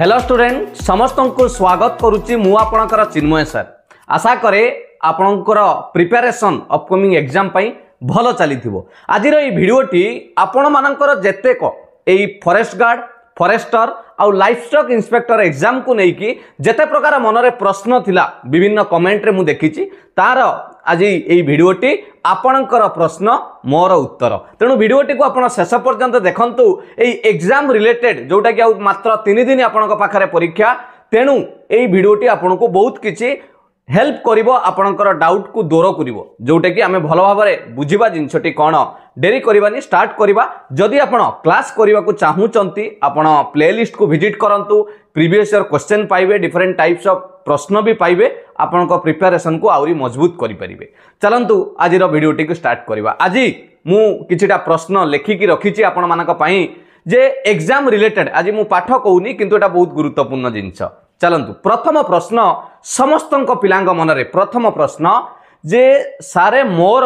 hello student সমস্ত স্বাগত করুছি মু আপনার চিন্ময় স্যার আশা করে আপনার প্রিপারেসন অপকমিং এক্সাম পাই ভাল চালি আজির এই ভিডিওটি আপন মানকর যেতেক এই ফরেস্ট গার্ড ফরেস্টর আউ লাইফস্টক ইন্সপেক্টর এক্সামকু নেইকি যেতে প্রকার মনরে প্রশ্ন লা বিভিন্ন কমেন্টরে মু দেখিছি তার আজি এই ভিডিওটি ଆପଣଙ୍କର ପ୍ରଶ୍ନ ମୋର ଉତ୍ତର ତେଣୁ ଭିଡ଼ିଓଟିକୁ ଆପଣ ଶେଷ ପର୍ଯ୍ୟନ୍ତ ଦେଖନ୍ତୁ ଏଇ ଏକ୍ଜାମ୍ ରିଲେଟେଡ୍ ଯେଉଁଟାକି ଆଉ ମାତ୍ର ତିନି ଦିନ ଆପଣଙ୍କ ପାଖରେ ପରୀକ୍ଷା ତେଣୁ ଏଇ ଭିଡ଼ିଓଟି ଆପଣଙ୍କୁ ବହୁତ କିଛି ହେଲ୍ପ କରିବ ଆପଣଙ୍କର ଡାଉଟ୍କୁ ଦୂର କରିବ ଯେଉଁଟାକି ଆମେ ଭଲ ଭାବରେ ବୁଝିବା ଜିନିଷଟି କ'ଣ ଡେରି କରିବାନି ଷ୍ଟାର୍ଟ କରିବା ଯଦି ଆପଣ କ୍ଲାସ୍ କରିବାକୁ ଚାହୁଁଛନ୍ତି ଆପଣ ପ୍ଲେଲିଷ୍ଟକୁ ଭିଜିଟ୍ କରନ୍ତୁ ପ୍ରିଭିୟସ୍ ଇୟର୍ କ୍ୱେଶ୍ଚନ୍ ପାଇବେ ଡିଫରେଣ୍ଟ ଟାଇପ୍ସ ଅଫ୍ ପ୍ରଶ୍ନ ବି ପାଇବେ ଆପଣଙ୍କ ପ୍ରିପାରେସନ୍କୁ ଆହୁରି ମଜବୁତ କରିପାରିବେ ଚାଲନ୍ତୁ ଆଜିର ଭିଡ଼ିଓଟିକୁ ଷ୍ଟାର୍ଟ କରିବା ଆଜି ମୁଁ କିଛିଟା ପ୍ରଶ୍ନ ଲେଖିକି ରଖିଛି ଆପଣମାନଙ୍କ ପାଇଁ ଯେ ଏକ୍ଜାମ୍ ରିଲେଟେଡ୍ ଆଜି ମୁଁ ପାଠ କହୁନି କିନ୍ତୁ ଏଇଟା ବହୁତ ଗୁରୁତ୍ୱପୂର୍ଣ୍ଣ ଜିନିଷ ଚାଲନ୍ତୁ ପ୍ରଥମ ପ୍ରଶ୍ନ ସମସ୍ତଙ୍କ ପିଲାଙ୍କ ମନରେ ପ୍ରଥମ ପ୍ରଶ୍ନ ଯେ ସାରେ ମୋର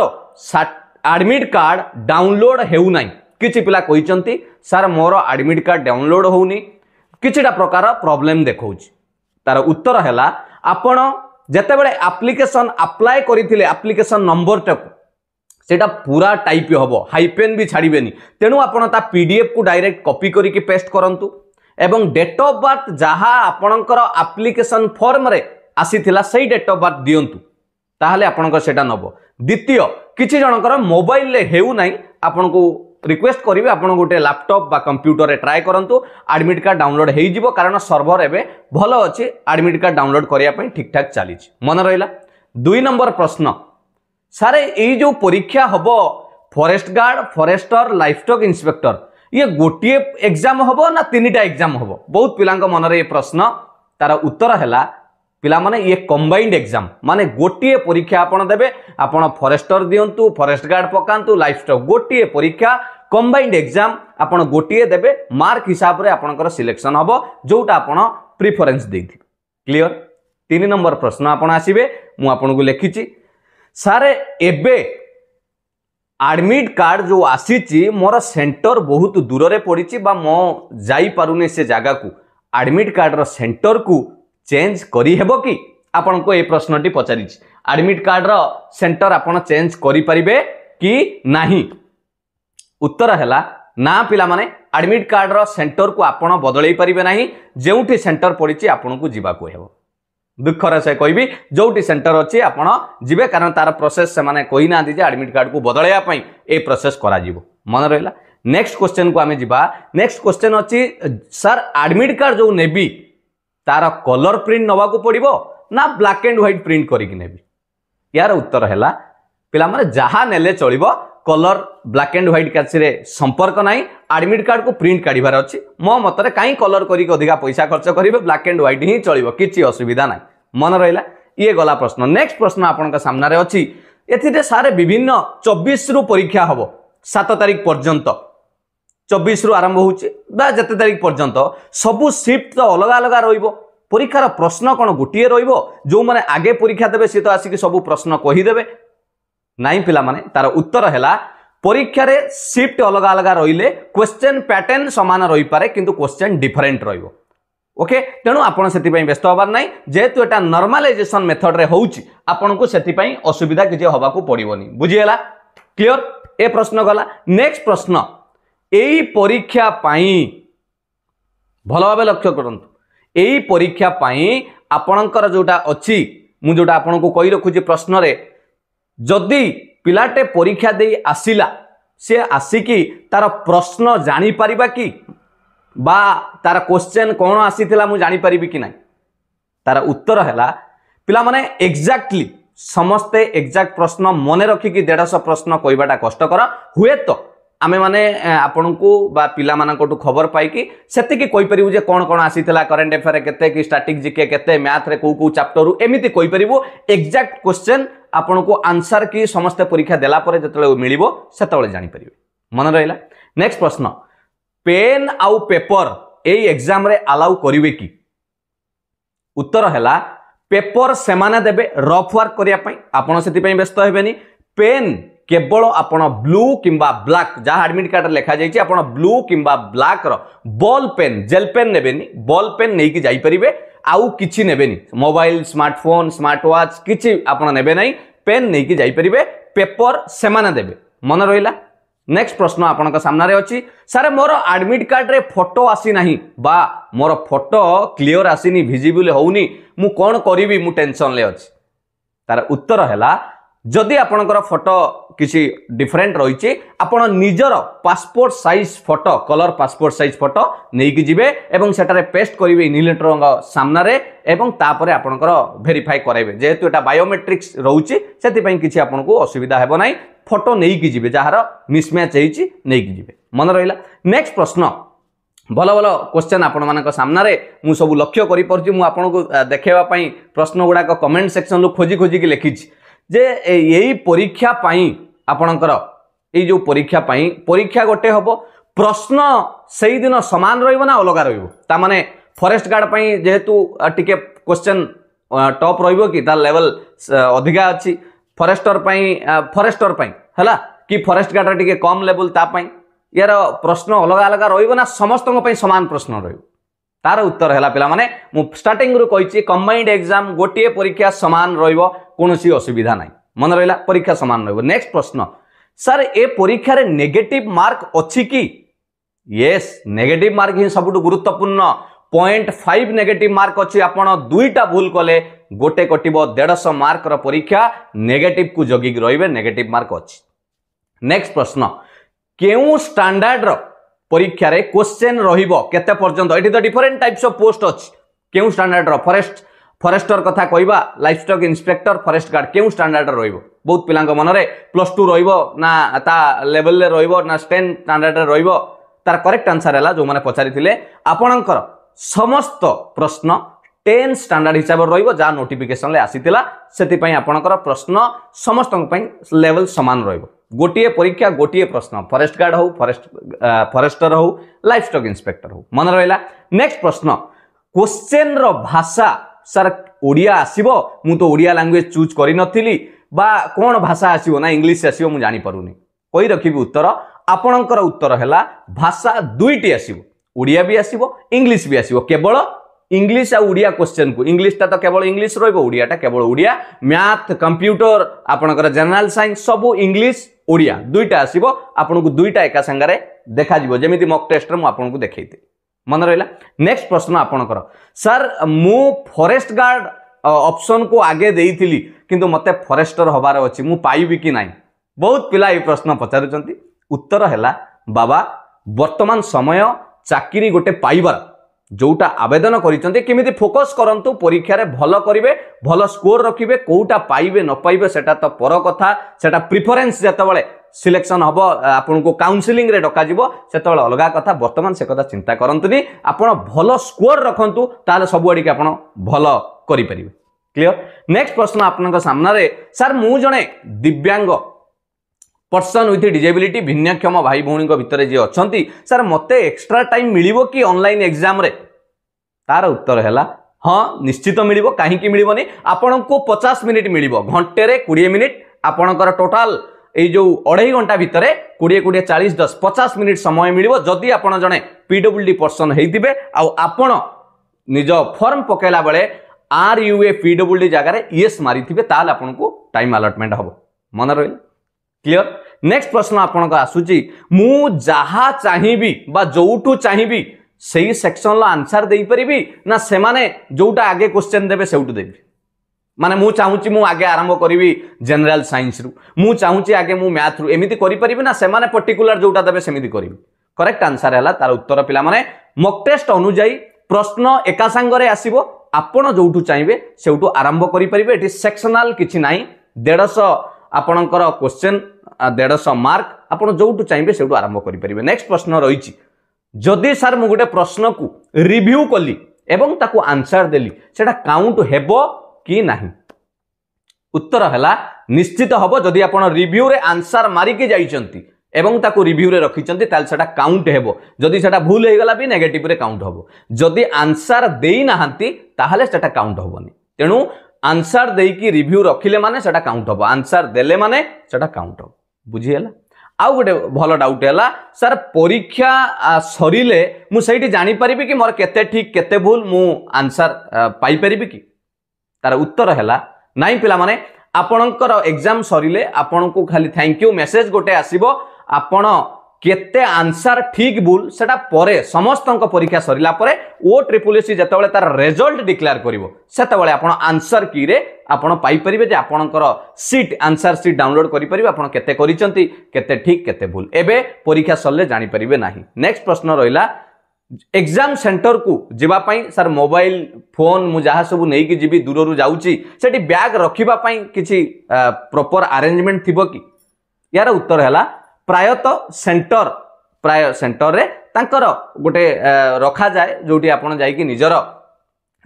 ଆଡ଼ମିଟ୍ କାର୍ଡ଼ ଡାଉନଲୋଡ଼ ହେଉନାହିଁ କିଛି ପିଲା କହିଛନ୍ତି ସାର୍ ମୋର ଆଡ଼ମିଟ୍ କାର୍ଡ଼ ଡାଉନଲୋଡ଼ ହେଉନି କିଛିଟା ପ୍ରକାର ପ୍ରୋବ୍ଲେମ୍ ଦେଖାଉଛି তার উত্তর হল আপন যেতবে আপ্লিকেসন আপ্লাই করে আপ্লিকেসন নম্বরটাকে সেটা পুরা টাইপ হব হাইপেন বি ছাড়বে তেণু আপনার তা পিডিএফ কু ডাইরেক্ট কপি করিকি পেস্ট করতু এবং ডেট অফ বার্থ যা আপনার আপ্লিকেসন ফর্মরে আসিলা সেই ডেট অফ বার্থ দিও তাহলে আপনার সেটা নব দ্বিতীয় কিছু জনকর মোবাইলে হেউ না আপনার রিকোয়েস্ট করবি আপনার গোটে ল্যাপটপ বা কম্প্যুটরে ট্রাই করতু আডমিট কার্ড ডাউনলোড হয়ে যাব কারণ সর্ভর এবে ভালো অছে আডমিট কার্ড ডাউনলোড করা ঠিকঠাক চালছে মনে রহলা দুই নম্বর প্রশ্ন সারে এই যে পরীক্ষা হব forest guard forester livestock inspector ইয়ে গোটিয়ে এক্সাম হব না তিনটা এক্সাম হব বহুত পিলাঙ্ক মনরে এ প্রশ্ন তার উত্তর হেলা ପିଲାମାନେ ଇଏ କମ୍ବାଇଣ୍ଡ ଏକ୍ଜାମ୍ ମାନେ ଗୋଟିଏ ପରୀକ୍ଷା ଆପଣ ଦେବେ ଆପଣ ଫରେଷ୍ଟର ଦିଅନ୍ତୁ ଫରେଷ୍ଟ ଗାର୍ଡ଼ ପକାନ୍ତୁ ଲାଇଫ୍ ଷ୍ଟକ୍ ଗୋଟିଏ ପରୀକ୍ଷା କମ୍ବାଇଣ୍ଡ ଏକ୍ଜାମ୍ ଆପଣ ଗୋଟିଏ ଦେବେ ମାର୍କ ହିସାବରେ ଆପଣଙ୍କର ସିଲେକ୍ସନ୍ ହେବ ଯେଉଁଟା ଆପଣ ପ୍ରିଫରେନ୍ସ ଦେଇଥିବେ କ୍ଲିଅର ତିନି ନମ୍ବର ପ୍ରଶ୍ନ ଆପଣ ଆସିବେ ମୁଁ ଆପଣଙ୍କୁ ଲେଖିଛି ସାରେ ଏବେ ଆଡ଼ମିଟ୍ କାର୍ଡ଼ ଯେଉଁ ଆସିଛି ମୋର ସେଣ୍ଟର ବହୁତ ଦୂରରେ ପଡ଼ିଛି ବା ମୁଁ ଯାଇପାରୁନି ସେ ଜାଗାକୁ ଆଡ଼ମିଟ୍ କାର୍ଡ଼ର ସେଣ୍ଟରକୁ চেঞ্জ করিহেব কি আপনার এই প্রশ্নটি পচারিছি আডমিট কার্ডর সেন্টর আপনার চেঞ্জ করে পারে কি না উত্তর হল না পিলা মানে আডমিট কার্ডর সেন্টর কু আপনার বদলাই পারে না যেটি সেন্টর পড়ছে আপনার যা হব ଦୁଃଖର ସେ କହିବି ଯେଉଁଠି ସେଣ୍ଟର ଅଛି ଆପଣ ଯିବେ କାରଣ ତାର ପ୍ରୋସେସ୍ ସେମାନେ କହିନାହାନ୍ତି ଯେ ଆଡ଼ମିଟ୍ କାର୍ଡ଼କୁ ବଦଳାଇବା ପାଇଁ ଏ ପ୍ରୋସେସ୍ କରାଯିବ ମନେ ରହିଲା ନେକ୍ସଟ କ୍ୱେଶ୍ଚନକୁ ଆମେ ଯିବା ନେକ୍ସଟ କ୍ୱେଶ୍ଚନ ଅଛି ସାର୍ ଆଡ଼ମିଟ୍ କାର୍ଡ଼ ଯେଉଁ ନେବି তার কলর প্রিন্ট নেওয়া পড়ব না ব্লাକ୍ ଆଣ୍ଡ ହ୍ୱାଇଟ୍ ପ୍ରିଣ୍ଟ କରିକି ନେବି ୟାର ଉତ୍ତର ହେଲା ପିଲାମାନେ ଯାହା ନେଲେ ଚଳିବ କଲର ବ୍ଲାକ୍ ଆଣ୍ଡ ହ୍ୱାଇଟ୍ କାଛିରେ ସମ୍ପର୍କ ନାହିଁ ଆଡ଼ମିଟ୍ କାର୍ଡ଼କୁ ପ୍ରିଣ୍ଟ କାଢ଼ିବାର ଅଛି ମୋ ମତରେ କାହିଁ କଲର କରିକି ଅଧିକା ପଇସା ଖର୍ଚ୍ଚ କରିବେ ବ୍ଲାକ୍ ଆଣ୍ଡ ହ୍ୱାଇଟ୍ ହିଁ ଚଳିବ କିଛି ଅସୁବିଧା ନାହିଁ ମନେ ରହିଲା ଇଏ ଗଲା ପ୍ରଶ୍ନ ନେକ୍ସଟ ପ୍ରଶ୍ନ ଆପଣଙ୍କ ସାମ୍ନାରେ ଅଛି ଏଥିରେ ସାର୍ ବିଭିନ୍ନ ଚବିଶରୁ ପରୀକ୍ଷା ହେବ ସାତ ତାରିଖ ପର୍ଯ୍ୟନ୍ତ ଚବିଶରୁ ଆରମ୍ଭ ହେଉଛି ବା ଯେତେ ତାରିଖ ପର୍ଯ୍ୟନ୍ତ ସବୁ ସିଫ୍ଟ ତ ଅଲଗା ଅଲଗା ରହିବ ପରୀକ୍ଷାର ପ୍ରଶ୍ନ କ'ଣ ଗୋଟିଏ ରହିବ ଯେଉଁମାନେ ଆଗେ ପରୀକ୍ଷା ଦେବେ ସିଏ ତ ଆସିକି ସବୁ ପ୍ରଶ୍ନ କହିଦେବେ ନାଇଁ ପିଲାମାନେ ତାର ଉତ୍ତର ହେଲା ପରୀକ୍ଷାରେ ସିଫ୍ଟ ଅଲଗା ଅଲଗା ରହିଲେ କ୍ୱେଶ୍ଚେନ୍ ପ୍ୟାଟର୍ନ ସମାନ ରହିପାରେ କିନ୍ତୁ କ୍ୱେଶ୍ଚେନ୍ ଡିଫରେଣ୍ଟ ରହିବ ଓକେ ତେଣୁ ଆପଣ ସେଥିପାଇଁ ବ୍ୟସ୍ତ ହେବାର ନାହିଁ ଯେହେତୁ ଏଇଟା ନର୍ମାଲାଇଜେସନ୍ ମେଥଡ଼ରେ ହେଉଛି ଆପଣଙ୍କୁ ସେଥିପାଇଁ ଅସୁବିଧା କିଛି ହେବାକୁ ପଡ଼ିବନି ବୁଝିହେଲା କ୍ଲିଅର୍ ଏ ପ୍ରଶ୍ନ ଗଲା ନେକ୍ସଟ ପ୍ରଶ୍ନ এই ପରୀକ୍ଷା ପାଇଁ ଭଲ ଭାବେ ଲକ୍ଷ୍ୟ କରନ୍ତୁ ଏଇ ପରୀକ୍ଷା ପାଇଁ ଆପଣଙ୍କର ଯେଉଁଟା ଅଛି ମୁଁ ଯେଉଁଟା ଆପଣଙ୍କୁ କହି ରଖୁଛି ପ୍ରଶ୍ନରେ ଯଦି ପିଲାଟେ ପରୀକ୍ଷା ଦେଇ ଆସିଲା ସେ ଆସିକି ତାର ପ୍ରଶ୍ନ ଜାଣିପାରିବା କି ବା ତାର କୋଶ୍ଚେନ୍ କ'ଣ ଆସିଥିଲା ମୁଁ ଜାଣିପାରିବି କି ନାହିଁ ତାର ଉତ୍ତର ହେଲା ପିଲାମାନେ ଏକ୍ଜାକ୍ଟଲି ସମସ୍ତେ ଏକ୍ଜାକ୍ଟ ପ୍ରଶ୍ନ ମନେ ରଖିକି ଦେଢ଼ଶହ ପ୍ରଶ୍ନ କହିବାଟା କଷ୍ଟକର ହୁଏତ ଆମେମାନେ ଆପଣଙ୍କୁ ବା ପିଲାମାନଙ୍କଠୁ ଖବର ପାଇକି ସେତିକି କହିପାରିବୁ ଯେ କ'ଣ କ'ଣ ଆସିଥିଲା କରେଣ୍ଟ ଆଫେୟାର କେତେ କି ଷ୍ଟାଟିକ୍ ଜିକେ କେତେ ମ୍ୟାଥରେ କେଉଁ କେଉଁ ଚାପ୍ଟରରୁ ଏମିତି କହିପାରିବୁ ଏକ୍ଜାକ୍ଟ କ୍ୱେଶ୍ଚେନ୍ ଆପଣଙ୍କୁ ଆନ୍ସର କି ସମସ୍ତେ ପରୀକ୍ଷା ଦେଲା ପରେ ଯେତେବେଳେ ମିଳିବ ସେତେବେଳେ ଜାଣିପାରିବେ ମନେ ରହିଲା ନେକ୍ସଟ ପ୍ରଶ୍ନ ପେନ୍ ଆଉ ପେପର ଏଇ ଏକ୍ଜାମରେ ଆଲାଉ କରିବେ କି ଉତ୍ତର ହେଲା ପେପର ସେମାନେ ଦେବେ ରଫ୍ ୱାର୍କ କରିବା ପାଇଁ ଆପଣ ସେଥିପାଇଁ ବ୍ୟସ୍ତ ହେବେନି ପେନ୍ কেবল আপনার ব্লু কিংবা ব্লাক যা আডমিট কার্ডে লেখা যাই আপনার ব্লু কিংবা ব্লাকর বল পেন জেল পেন নেবেন বল পেন নেই যাইপারে আউ কিছু নেবেনি মোবাইল স্মার্টফোন স্মার্ট ওয়াচ কিছু আপনার নেবে না পেন নেই যাইপারে পেপর সেমানে দেবে মনে রহিলা নেক্সট প্রশ্ন আপনার সামনে অছি স্যার মোর আডমিট কার্ডে ফটো আসি না বা মোর ফটো ক্লিয়র আসিনি ভিজিবল হোনি মু কোণ করবি মু টেনশনলে অছি তার উত্তর হেলা যদি আপনার ফটো କିଛି ଡିଫରେଣ୍ଟ ରହିଛି ଆପଣ ନିଜର passport size photo colour passport size photo ନେଇକି ଯିବେ ଏବଂ ସେଠାରେ ପେଷ୍ଟ କରିବେ ଇନିଲେକ୍ଟ୍ରଙ୍କ ସାମ୍ନାରେ ଏବଂ ତାପରେ ଆପଣଙ୍କର ଭେରିଫାଏ କରାଇବେ ଯେହେତୁ ଏଇଟା ବାୟୋମେଟ୍ରିକ୍ସ ରହୁଛି ସେଥିପାଇଁ କିଛି ଆପଣଙ୍କୁ ଅସୁବିଧା ହେବ ନାହିଁ ଫଟୋ ନେଇକି ଯିବେ ଯାହାର ମିସମ୍ୟାଚ୍ ହେଇଛି ନେଇକି ଯିବେ ମନେ ରହିଲା ନେକ୍ସଟ ପ୍ରଶ୍ନ ଭଲ ଭଲ କ୍ୱେଶ୍ଚନ୍ ଆପଣମାନଙ୍କ ସାମ୍ନାରେ ମୁଁ ସବୁ ଲକ୍ଷ୍ୟ କରିପାରୁଛି ମୁଁ ଆପଣଙ୍କୁ ଦେଖାଇବା ପାଇଁ ପ୍ରଶ୍ନ ଗୁଡ଼ାକ କମେଣ୍ଟ ସେକ୍ସନରୁ ଖୋଜି ଖୋଜିକି ଲେଖିଛି ଯେ ଏଇ ପରୀକ୍ଷା ପାଇଁ ଆପଣଙ୍କର ଏଇ ଯେଉଁ ପରୀକ୍ଷା ପାଇଁ ପରୀକ୍ଷା ଗୋଟେ ହେବ ପ୍ରଶ୍ନ ସେଇଦିନ ସମାନ ରହିବ ନା ଅଲଗା ରହିବ ତାମାନେ ଫରେଷ୍ଟ ଗାର୍ଡ଼ ପାଇଁ ଯେହେତୁ ଟିକେ କ୍ୱେଶ୍ଚନ୍ ଟପ୍ ରହିବ କି ତା ଲେଭେଲ ଅଧିକା ଅଛି ଫରେଷ୍ଟର ପାଇଁ ଫରେଷ୍ଟର ପାଇଁ ହେଲା କି ଫରେଷ୍ଟ ଗାର୍ଡ଼ର ଟିକେ କମ୍ ଲେବୁଲ୍ ତା ପାଇଁ ଏହାର ପ୍ରଶ୍ନ ଅଲଗା ଅଲଗା ରହିବ ନା ସମସ୍ତଙ୍କ ପାଇଁ ସମାନ ପ୍ରଶ୍ନ ରହିବ ତାର ଉତ୍ତର ହେଲା ପିଲାମାନେ ମୁଁ ଷ୍ଟାର୍ଟିଂରୁ କହିଛି କମ୍ବାଇଣ୍ଡ ଏକ୍ଜାମ୍ ଗୋଟିଏ ପରୀକ୍ଷା ସମାନ ରହିବ କୌଣସି ଅସୁବିଧା ନାହିଁ ମନେ ରହିଲା ପରୀକ୍ଷା ସମାନ ରହିବ ନେକ୍ସଟ ପ୍ରଶ୍ନ ସାର୍ ଏ ପରୀକ୍ଷାରେ ନେଗେଟିଭ୍ ମାର୍କ ଅଛି କି ୟେସ୍ ନେଗେଟିଭ୍ ମାର୍କ ହିଁ ସବୁଠୁ ଗୁରୁତ୍ୱପୂର୍ଣ୍ଣ ପଏଣ୍ଟ ଫାଇଭ୍ ନେଗେଟିଭ୍ ମାର୍କ ଅଛି ଆପଣ ଦୁଇଟା ଭୁଲ କଲେ ଗୋଟେ କଟିବ ଦେଢ଼ଶହ ମାର୍କର ପରୀକ୍ଷା ନେଗେଟିଭ୍କୁ ଜଗିକି ରହିବେ ନେଗେଟିଭ୍ ମାର୍କ ଅଛି ନେକ୍ସଟ ପ୍ରଶ୍ନ କେଉଁ ଷ୍ଟାଣ୍ଡାର୍ଡର ପରୀକ୍ଷାରେ କୋଶ୍ଚେନ୍ ରହିବ କେତେ ପର୍ଯ୍ୟନ୍ତ ଏଠି ତ ଡିଫରେଣ୍ଟ ଟାଇପ୍ସ ଅଫ୍ ପୋଷ୍ଟ ଅଛି କେଉଁ ଷ୍ଟାଣ୍ଡାର୍ଡର ଫରେଷ୍ଟ ফরেস্টর কথা কইবা লাইফস্টক ইন্সপেক্টর ফরেস্ট গার্ড কেউ স্ট্যান্ডার্ডর রইব বহুত পিলাঙ্ক মনরে প্লস টু রইব না তা লেভেলে রইব না টেন স্ট্যান্ডার্ডে রইব তার করেক্ট আনসার হল যে পচারি আপনার সমস্ত প্রশ্ন টেন স্ট্যান্ডার্ড হিসাবে রইব যা নোটিফিকেসনে আসি সেপাই আপনার প্রশ্ন সমস্ত লেভেল সমান রইব গোটিয়ে পরীক্ষা গোটিয়ে প্রশ্ন ফরেস্ট গার্ড হোক ফরেস্ট ফরেস্টর হোক লাইফস্টক ইন্সপেক্টর হোক মনে রহলা নেক্সট প্রশ্ন কোশ্চেন ভাষা ସାର୍ ଓଡ଼ିଆ ଆସିବ ମୁଁ ତ ଓଡ଼ିଆ ଲାଙ୍ଗୁଏଜ୍ ଚୁଜ୍ କରିନଥିଲି ବା କ'ଣ ଭାଷା ଆସିବ ନା ଇଂଲିଶ ଆସିବ ମୁଁ ଜାଣିପାରୁନି କହି ରଖିବି ଉତ୍ତର ଆପଣଙ୍କର ଉତ୍ତର ହେଲା ଭାଷା ଦୁଇଟି ଆସିବ ଓଡ଼ିଆ ବି ଆସିବ ଇଂଲିଶ ବି ଆସିବ କେବଳ ଇଂଲିଶ ଆଉ ଓଡ଼ିଆ କୋଶ୍ଚେନ୍କୁ ଇଂଲିଶଟା ତ କେବଳ ଇଂଲିଶ ରହିବ ଓଡ଼ିଆଟା କେବଳ ଓଡ଼ିଆ ମ୍ୟାଥ କମ୍ପ୍ୟୁଟର ଆପଣଙ୍କର ଜେନେରାଲ ସାଇନ୍ସ ସବୁ ଇଂଲିଶ ଓଡ଼ିଆ ଦୁଇଟା ଆସିବ ଆପଣଙ୍କୁ ଦୁଇଟା ଏକା ସାଙ୍ଗରେ ଦେଖାଯିବ ଯେମିତି ମକ୍ ଟେଷ୍ଟରେ ମୁଁ ଆପଣଙ୍କୁ ଦେଖେଇଥିଲି मन र नेक्स्ट प्रश्न sir sir forest guard option को आगे किन मते फरेस्टर हबार अनि म पाँच बहुत पहिला य पचारु पचास उत्तर हैला बाबा बर्तमान समय गोटे गएर ଯେଉଁଟା ଆବେଦନ କରିଛନ୍ତି କେମିତି ଫୋକସ୍ କରନ୍ତୁ ପରୀକ୍ଷାରେ ଭଲ କରିବେ ଭଲ ସ୍କୋର ରଖିବେ କେଉଁଟା ପାଇବେ ନ ପାଇବେ ସେଟା ତ ପର କଥା ସେଟା ପ୍ରିଫରେନ୍ସ ଯେତେବେଳେ ସିଲେକ୍ସନ୍ ହେବ ଆପଣଙ୍କୁ କାଉନସିଲିଂରେ ଡକାଯିବ ସେତେବେଳେ ଅଲଗା କଥା ବର୍ତ୍ତମାନ ସେ କଥା ଚିନ୍ତା କରନ୍ତୁନି ଆପଣ ଭଲ ସ୍କୋର ରଖନ୍ତୁ ତାହେଲେ ସବୁଆଡ଼ିକି ଆପଣ ଭଲ କରିପାରିବେ କ୍ଲିଅର ନେକ୍ସଟ ପ୍ରଶ୍ନ ଆପଣଙ୍କ ସାମ୍ନାରେ ସାର୍ ମୁଁ ଜଣେ ଦିବ୍ୟାଙ୍ଗ पर्सन विथ डिजेबिलिटी ଭିନ୍ନକ୍ଷମ ଭାଇ ଭଉଣୀଙ୍କ ଭିତରେ ଯିଏ ଅଛନ୍ତି ସାର୍ ମୋତେ ଏକ୍ସଟ୍ରା ଟାଇମ୍ ମିଳିବ କି ଅନଲାଇନ୍ ଏକ୍ଜାମ୍ରେ ତାର ଉତ୍ତର ହେଲା ହଁ ନିଶ୍ଚିତ ମିଳିବ କାହିଁକି ମିଳିବନି ଆପଣଙ୍କୁ ପଚାଶ ମିନିଟ୍ ମିଳିବ ଘଣ୍ଟେରେ କୋଡ଼ିଏ ମିନିଟ୍ ଆପଣଙ୍କର ଟୋଟାଲ୍ ଏଇ ଯେଉଁ ଅଢ଼େଇ ଘଣ୍ଟା ଭିତରେ କୋଡ଼ିଏ କୋଡ଼ିଏ ଚାଳିଶ ଦଶ ପଚାଶ ମିନିଟ୍ ସମୟ ମିଳିବ ଯଦି ଆପଣ ଜଣେ ପି ଡବ୍ଲ୍ୟୁ ଡି ପର୍ସନ୍ ହେଇଥିବେ ଆଉ ଆପଣ ନିଜ ଫର୍ମ ପକାଇଲା ବେଳେ R U A P W D ଜାଗାରେ ଇଏସ୍ ମାରିଥିବେ ତାହେଲେ ଆପଣଙ୍କୁ ଟାଇମ୍ ଆଲଟମେଣ୍ଟ ହେବ ମନେ ରହିଲା क्लीयर ନେକ୍ସଟ ପ୍ରଶ୍ନ ଆପଣଙ୍କ ଆସୁଛି ମୁଁ ଯାହା ଚାହିଁବି ବା ଯେଉଁଠୁ ଚାହିଁବି ସେଇ ସେକ୍ସନର ଆନ୍ସର ଦେଇପାରିବି ନା ସେମାନେ ଯେଉଁଟା ଆଗେ କୋଶ୍ଚେନ୍ ଦେବେ ସେଇଠୁ ଦେବି ମାନେ ମୁଁ ଚାହୁଁଛି ମୁଁ ଆଗେ ଆରମ୍ଭ କରିବି ଜେନେରାଲ ସାଇନ୍ସରୁ ମୁଁ ଚାହୁଁଛି ଆଗେ ମୁଁ ମ୍ୟାଥ୍ରୁ ଏମିତି କରିପାରିବି ନା ସେମାନେ ପର୍ଟିକୁଲାର ଯେଉଁଟା ଦେବେ ସେମିତି କରିବି କରେକ୍ଟ ଆନ୍ସର ହେଲା ତାର ଉତ୍ତର ପିଲାମାନେ ମକ୍ ଟେଷ୍ଟ ଅନୁଯାୟୀ ପ୍ରଶ୍ନ ଏକା ସାଙ୍ଗରେ ଆସିବ ଆପଣ ଯେଉଁଠୁ ଚାହିଁବେ ସେଇଠୁ ଆରମ୍ଭ କରିପାରିବେ ଏଠି ସେକ୍ସନାଲ କିଛି ନାହିଁ ଦେଢ଼ଶହ ଆପଣଙ୍କର କୋଶ୍ଚେନ୍ ଦେଢ଼ଶହ ମାର୍କ ଆପଣ ଯେଉଁଠୁ ଚାହିଁବେ ସେଇଠୁ ଆରମ୍ଭ କରିପାରିବେ ନେକ୍ସଟ ପ୍ରଶ୍ନ ରହିଛି ଯଦି ସାର୍ ମୁଁ ଗୋଟେ ପ୍ରଶ୍ନକୁ ରିଭ୍ୟୁ କଲି ଏବଂ ତାକୁ ଆନ୍ସର ଦେଲି ସେଇଟା କାଉଣ୍ଟ ହେବ କି ନାହିଁ ଉତ୍ତର ହେଲା ନିଶ୍ଚିତ ହେବ ଯଦି ଆପଣ ରିଭ୍ୟୁରେ ଆନ୍ସର ମାରିକି ଯାଇଛନ୍ତି ଏବଂ ତାକୁ ରିଭ୍ୟୁରେ ରଖିଛନ୍ତି ତାହେଲେ সেটা କାଉଣ୍ଟ ହେବ ଯଦି ସେଇଟା ଭୁଲ হয়ে ବି বি କାଉଣ୍ଟ ହେବ ଯଦି যদি ଦେଇନାହାନ୍ତି ତାହେଲେ ସେଇଟା କାଉଣ୍ଟ ହେବନି ତେଣୁ আনসার দেইকি রিভিউ রখিলে মানে সেটা কাউন্ট হব আনসার দেলে মানে সেটা কাউন্ট হব বুঝিগলা আউ গোটে ভাল ডাউট হল স্যার পরীক্ষা সরিলে মু সেইটি জাঁপারি কি মোর কেতে ঠিক কেতে ভুল মু আনসার পাইপারি কি তার উত্তর হল নাই পিলা মানে ଆପଣଙ୍କର ଏକ୍ଜାମ୍ ସରିଲେ ଆପଣଙ୍କୁ ଖାଲି ଥ୍ୟାଙ୍କ ୟୁ ମେସେଜ୍ ଗୋଟେ ଆସିବ ଆପଣ କେତେ ଆନ୍ସର ଠିକ୍ ଭୁଲ ସେଟା ପରେ ସମସ୍ତଙ୍କ ପରୀକ୍ଷା ସରିଲା ପରେ ଓ ଟ୍ରିପୁଲ ସି ଯେତେବେଳେ ତାର ରେଜଲ୍ଟ ଡିକ୍ଲେୟାର କରିବ ସେତେବେଳେ ଆପଣ ଆନ୍ସର କିରେ ଆପଣ ପାଇପାରିବେ ଯେ ଆପଣଙ୍କର ସିଟ୍ ଆନ୍ସର ସିଟ୍ ଡାଉନଲୋଡ୍ କରିପାରିବେ ଆପଣ କେତେ କରିଛନ୍ତି କେତେ ଠିକ୍ କେତେ ଭୁଲ ଏବେ ପରୀକ୍ଷା ସରିଲେ ଜାଣିପାରିବେ ନାହିଁ ନେକ୍ସଟ ପ୍ରଶ୍ନ ରହିଲା ଏକ୍ଜାମ ସେଣ୍ଟରକୁ ଯିବା ପାଇଁ ସାର୍ ମୋବାଇଲ ଫୋନ୍ ମୁଁ ଯାହା ସବୁ ନେଇକି ଯିବି ଦୂରରୁ ଯାଉଛି ସେଠି ବ୍ୟାଗ୍ ରଖିବା ପାଇଁ କିଛି ପ୍ରପର ଆରେଞ୍ଜମେଣ୍ଟ ଥିବ କି ଏହାର ଉତ୍ତର ହେଲା ପ୍ରାୟତଃ ସେଣ୍ଟର ପ୍ରାୟ ସେଣ୍ଟରରେ ତାଙ୍କର ଗୋଟେ ରଖାଯାଏ ଯେଉଁଠି ଆପଣ ଯାଇକି ନିଜର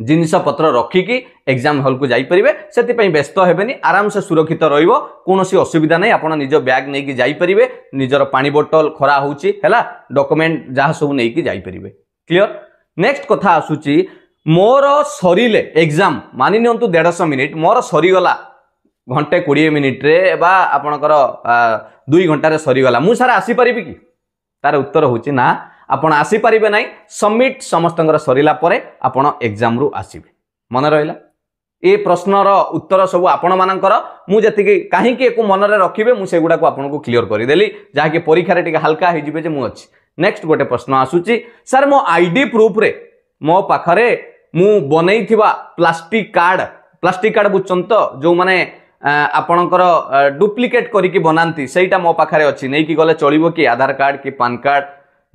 ଜିନିଷପତ୍ର ରଖିକି ଏକ୍ଜାମ୍ ହଲ୍କୁ ଯାଇପାରିବେ ସେଥିପାଇଁ ବ୍ୟସ୍ତ ହେବେନି ଆରାମସେ ସୁରକ୍ଷିତ ରହିବ କୌଣସି ଅସୁବିଧା ନାହିଁ ଆପଣ ନିଜ ବ୍ୟାଗ୍ ନେଇକି ଯାଇପାରିବେ ନିଜର ପାଣି ବୋଟଲ ଖରା ହେଉଛି ହେଲା ଡକୁମେଣ୍ଟ ଯାହା ସବୁ ନେଇକି ଯାଇପାରିବେ କ୍ଲିଅର ନେକ୍ସଟ କଥା ଆସୁଛି ମୋର ସରିଲେ ଏକ୍ଜାମ୍ ମାନି ନିଅନ୍ତୁ ଦେଢ଼ଶହ ମିନିଟ୍ ମୋର ସରିଗଲା ঘণ্টে কোড়িয়ে মিনিট্রে বা আপনার দুই ঘণ্টার সরিগলা মু সার আসিপারি কি তার উত্তর হচ্ছে না আপনার আসিপারে না সবমিট সমস্ত সরিলা পরে আপনার এক্সাম্রু আসবে মনে রহলা এ প্রশ্নর উত্তর সবু আপনার মু যেত কী একু মনে রাখবে মু সেগুলা আপনার ক্লিয়র করেদেলি যা কি পরীক্ষার টিকি হালকা হয়ে যাবে যে মু অছি নেক্সট গোটে প্রশ্ন আসুচি স্যার মো আইডি প্রুফরে মো পাখে মু বনাই প্লাস্টিক কার্ড প্লাস্টিক কার্ড বুঝছেন তো যে ଆପଣଙ୍କର ଡୁପ୍ଲିକେଟ୍ କରିକି ବନାନ୍ତି ସେଇଟା ମୋ ପାଖରେ ଅଛି ନେଇକି ଗଲେ ଚଳିବ କି ଆଧାର କାର୍ଡ଼ କି ପାନ୍ କାର୍ଡ଼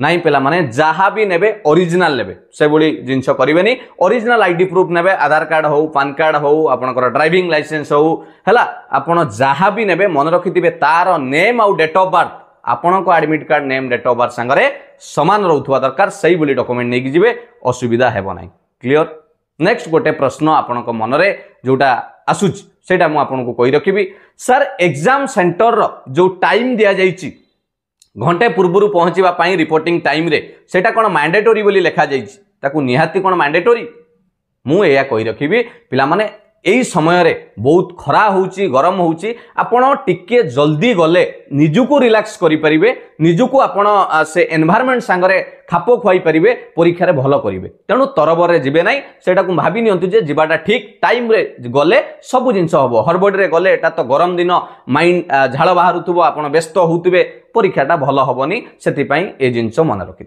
ନାହିଁ ପିଲାମାନେ ଯାହା ବି ନେବେ ଅରିଜିନାଲ ନେବେ ସେଭଳି ଜିନିଷ କରିବେନି ଅରିଜିନାଲ ଆଇଡି ପ୍ରୁଫ୍ ନେବେ ଆଧାର କାର୍ଡ଼ ହଉ ପାନ୍ କାର୍ଡ଼ ହଉ ଆପଣଙ୍କର ଡ୍ରାଇଭିଂ ଲାଇସେନ୍ସ ହଉ ହେଲା ଆପଣ ଯାହା ବି ନେବେ ମନେ ରଖିଥିବେ ତାର ନେମ୍ ଆଉ ଡେଟ୍ ଅଫ୍ ବାର୍ଥ ଆପଣଙ୍କ admit card name date of birth ସାଙ୍ଗରେ ସମାନ ରହୁଥିବା ଦରକାର ସେଇଭଳି ଡକୁମେଣ୍ଟ ନେଇକି ଯିବେ ଅସୁବିଧା ହେବ ନାହିଁ କ୍ଲିଅର ନେକ୍ସଟ ଗୋଟେ ପ୍ରଶ୍ନ ଆପଣଙ୍କ ମନରେ ଯେଉଁଟା ଆସୁଛି ସେଇଟା ମୁଁ ଆପଣଙ୍କୁ କହି ରଖିବି ସାର୍ ଏକ୍ଜାମ୍ ସେଣ୍ଟରର ଯେଉଁ ଟାଇମ୍ ଦିଆଯାଇଛି ଘଣ୍ଟେ ପୂର୍ବରୁ ପହଞ୍ଚିବା ପାଇଁ ରିପୋର୍ଟିଂ ଟାଇମ୍ରେ ସେଇଟା କ'ଣ ମ୍ୟାଣ୍ଡେଟୋରୀ ବୋଲି ଲେଖାଯାଇଛି ତାକୁ ନିହାତି କ'ଣ ମ୍ୟାଣ୍ଡେଟୋରୀ ମୁଁ ଏହା କହି ରଖିବି ପିଲାମାନେ এই সময়ের বহুত খরা হচ্ছে গরম হচ্ছে আপনার টিকি জলদি গলে নিজক রিলাক্স করে পারে নিজক আপনার সে এনভারমেন্ট সাগরে খাপ খুয়াই পারে পরীক্ষার ভালো করবে তেমন তরবরে যাবে না সেটা ভাবি নিউ যে যাওয়াটা ঠিক টাইমে গলে সবু জিনিস হব হরবডে গলে এটা তো গরম দিন মাইন্ড ঝাড় বাহুব আপনার ব্যস্ত হোথে পরীক্ষাটা ভালো হবনি সেপাই এ জিনিস মনে রক্ষি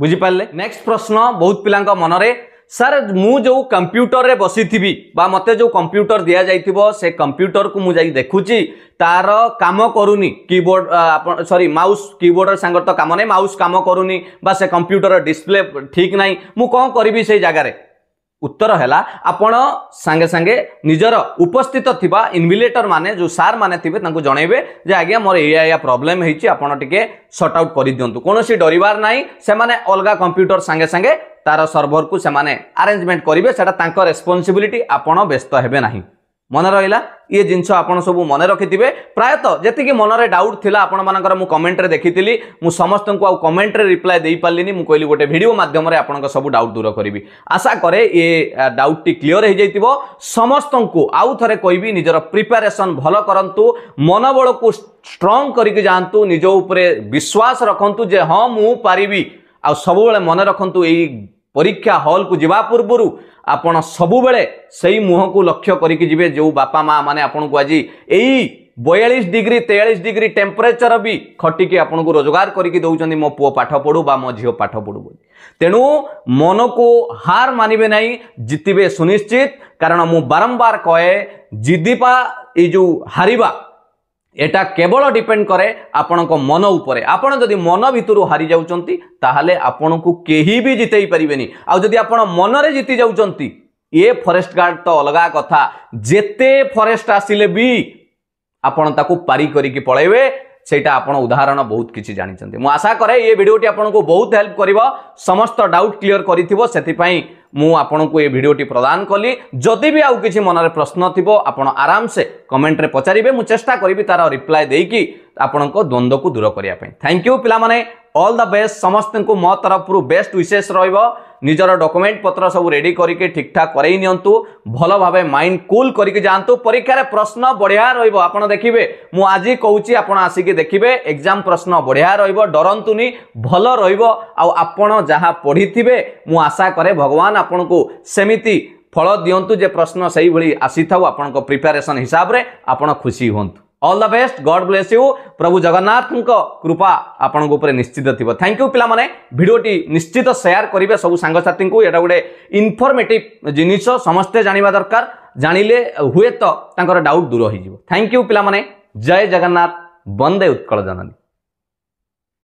বুঝিপারে নেক্সট প্রশ্ন বহুত পিলা মনরে ସାର୍ ମୁଁ ଯେଉଁ କମ୍ପ୍ୟୁଟରରେ ବସିଥିବି ବା ମୋତେ ଯେଉଁ କମ୍ପ୍ୟୁଟର ଦିଆଯାଇଥିବ ସେ କମ୍ପ୍ୟୁଟରକୁ ମୁଁ ଯାଇକି ଦେଖୁଛି ତାର କାମ କରୁନି କିବୋର୍ଡ଼ ଆପଣ ସରି ମାଉସ୍ କିବୋର୍ଡ଼ର ସାଙ୍ଗରେ ତ କାମ ନାହିଁ ମାଉସ୍ କାମ କରୁନି ବା ସେ କମ୍ପ୍ୟୁଟର ଡିସପ୍ଲେ ଠିକ୍ ନାହିଁ ମୁଁ କ'ଣ କରିବି ସେଇ ଜାଗାରେ ଉତ୍ତର ହେଲା ଆପଣ ସାଙ୍ଗେ ସାଙ୍ଗେ ନିଜର ଉପସ୍ଥିତ ଥିବା ଇନଭିଲେଟର ମାନେ ଯେଉଁ ସାର୍ ମାନେ ଥିବେ ତାଙ୍କୁ ଜଣାଇବେ ଯେ ଆଜ୍ଞା ମୋର ଏଇଆ ଏଇଆ ପ୍ରୋବ୍ଲେମ୍ ହେଇଛି ଆପଣ ଟିକେ ସର୍ଟ ଆଉଟ୍ କରିଦିଅନ୍ତୁ କୌଣସି ଡରିବାର ନାହିଁ ସେମାନେ ଅଲଗା କମ୍ପ୍ୟୁଟର ସାଙ୍ଗେ ସାଙ୍ଗେ তার ସର୍ଭରକୁ ସେମାନେ ଆରେଞ୍ଜମେଣ୍ଟ କରିବେ ସେଟା ତାଙ୍କ ରେସ୍ପନ୍ସିବିଲିଟି ଆପଣ ବ୍ୟସ୍ତ ହେବେ ନାହିଁ ମନେ ରହିଲା ଇଏ ଜିନିଷ ଆପଣ ସବୁ ମନେ ରଖିଥିବେ ପ୍ରାୟତଃ ଯେତିକି ମନରେ ଡାଉଟ୍ ଥିଲା ଆପଣମାନଙ୍କର ମୁଁ କମେଣ୍ଟରେ ଦେଖିଥିଲି ମୁଁ ସମସ୍ତଙ୍କୁ ଆଉ କମେଣ୍ଟରେ ରିପ୍ଲାଏ ଦେଇପାରିଲିନି ମୁଁ କହିଲି ଗୋଟେ ଭିଡ଼ିଓ ମାଧ୍ୟମରେ ଆପଣଙ୍କ ସବୁ ଡାଉଟ୍ ଦୂର କରିବି ଆଶା କରେ ଏ ଡାଉଟ୍ଟି କ୍ଲିଅର୍ ହେଇଯାଇଥିବ ସମସ୍ତଙ୍କୁ ଆଉ ଥରେ କହିବି ନିଜର ପ୍ରିପାରେସନ୍ ଭଲ କରନ୍ତୁ ମନୋବଳକୁ ଷ୍ଟ୍ରଙ୍ଗ କରିକି ଯାଆନ୍ତୁ ନିଜ ଉପରେ ବିଶ୍ୱାସ ରଖନ୍ତୁ ଯେ ହଁ ମୁଁ ପାରିବି ଆଉ ସବୁବେଳେ ମନେ ରଖନ୍ତୁ ଏଇ ପରୀକ୍ଷା ହଲ୍କୁ ଯିବା ପୂର୍ବରୁ ଆପଣ ସବୁବେଳେ ସେଇ ମୁହଁକୁ ଲକ୍ଷ୍ୟ କରିକି ଯିବେ ଯେଉଁ ବାପା ମା' ମାନେ ଆପଣଙ୍କୁ ଆଜି ଏଇ ବୟାଳିଶ ଡିଗ୍ରୀ ତେୟାଳିଶ ଡିଗ୍ରୀ ଟେମ୍ପରେଚର ବି ଖଟିକି ଆପଣଙ୍କୁ ରୋଜଗାର କରିକି ଦେଉଛନ୍ତି ମୋ ପୁଅ ପାଠ ପଢ଼ୁ ବା ମୋ ଝିଅ ପାଠ ପଢ଼ୁ ବୋଲି ତେଣୁ ମନକୁ ହାର ମାନିବେ ନାହିଁ ଜିତିବେ ସୁନିଶ୍ଚିତ କାରଣ ମୁଁ ବାରମ୍ବାର କହେ ଜିଦିବା ଏଇ ଯେଉଁ ହାରିବା এটা কেবল ডিপেন্ড করে আপনার মন উপরে আপনার যদি মন ভিতর হারি যাচ্ছেন তাহলে আপনার কেহি বি জিতাই পারবে আদি আপনার মনরে জিতি যাচ্ছেন এ ফরেস্ট গার্ড তো অলগা কথা যেতে ফরেস্ট আসলে বি আপনার তাকে পারি করি ପଳାଇବେ ସେଇଟା ଆପଣ ଉଦାହରଣ ବହୁତ କିଛି ଜାଣିଛନ୍ତି ମୁଁ ଆଶା କରେ ଏ ଭିଡ଼ିଓଟି ଆପଣଙ୍କୁ ବହୁତ ହେଲ୍ପ କରିବ ସମସ୍ତ ଡାଉଟ୍ କ୍ଲିଅର କରିଥିବ ସେଥିପାଇଁ ମୁଁ ଆପଣଙ୍କୁ ଏ ଭିଡ଼ିଓଟି ପ୍ରଦାନ କଲି ଯଦି ବି ଆଉ କିଛି ମନରେ ପ୍ରଶ୍ନ ଥିବ ଆପଣ ଆରାମସେ କମେଣ୍ଟରେ ପଚାରିବେ ମୁଁ ଚେଷ୍ଟା କରିବି ତାର ରିପ୍ଲାଏ ଦେଇକି ଆପଣଙ୍କ ଦ୍ୱନ୍ଦ୍ୱକୁ ଦୂର କରିବା ପାଇଁ ଥ୍ୟାଙ୍କ ୟୁ ପିଲାମାନେ ଅଲ୍ ଦ ବେଷ୍ଟ ସମସ୍ତଙ୍କୁ ମୋ ତରଫରୁ ବେଷ୍ଟ ୱିଶେସ୍ ରହିବ ନିଜର ଡକୁମେଣ୍ଟ ପତ୍ର ସବୁ ରେଡ଼ି କରିକି ଠିକ୍ଠାକ୍ କରେଇ ନିଅନ୍ତୁ ଭଲ ଭାବେ ମାଇଣ୍ଡ କୁଲ୍ କରିକି ଯାଆନ୍ତୁ ପରୀକ୍ଷାରେ ପ୍ରଶ୍ନ ବଢ଼ିଆ ରହିବ ଆପଣ ଦେଖିବେ ମୁଁ ଆଜି କହୁଛି ଆପଣ ଆସିକି ଦେଖିବେ ଏକ୍ଜାମ୍ ପ୍ରଶ୍ନ ବଢ଼ିଆ ରହିବ ଡରନ୍ତୁନି ଭଲ ରହିବ ଆଉ ଆପଣ ଯାହା ପଢ଼ିଥିବେ ମୁଁ ଆଶା କରେ ଭଗବାନ ଆପଣଙ୍କୁ ସେମିତି ଫଳ ଦିଅନ୍ତୁ ଯେ ପ୍ରଶ୍ନ ସେଇଭଳି ଆସିଥାଉ ଆପଣଙ୍କ ପ୍ରିପାରେସନ୍ ହିସାବରେ ଆପଣ ଖୁସି ହୁଅନ୍ତୁ all the best god bless प्रभु जगन्नाथ कृपा आपन्को उप निश्चित थियो थ्याङ्क यू पि भिडियो निश्चित सेयर गरे सबै साङ्गसाथी एउटा गोटे इनफर्मेट जिनिस समस्ते जाँदा दरकार जाँदै है तर डाउट दूर हजुर थ्याङ्क यू पिने जय जगन्नाथ वन्दे उत्कल जननी